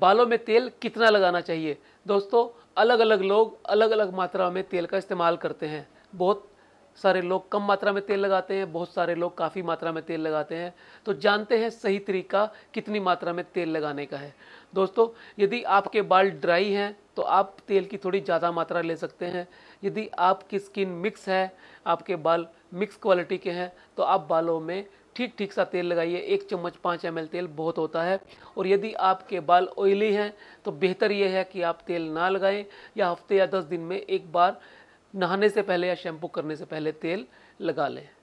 बालों में तेल कितना लगाना चाहिए दोस्तों अलग अलग लोग अलग अलग मात्रा में तेल का इस्तेमाल करते हैं बहुत सारे लोग कम मात्रा में तेल लगाते हैं बहुत सारे लोग काफ़ी मात्रा में तेल लगाते हैं तो जानते हैं सही तरीका कितनी मात्रा में तेल लगाने का है दोस्तों यदि आपके बाल ड्राई हैं तो आप तेल की थोड़ी ज़्यादा मात्रा ले सकते हैं यदि आपकी स्किन मिक्स है आपके बाल मिक्स क्वालिटी के हैं तो आप बालों में ठीक ठीक सा तेल लगाइए एक चम्मच पाँच एम तेल बहुत होता है और यदि आपके बाल ऑयली हैं तो बेहतर यह है कि आप तेल ना लगाएं या हफ्ते या दस दिन में एक बार नहाने से पहले या शैम्पू करने से पहले तेल लगा लें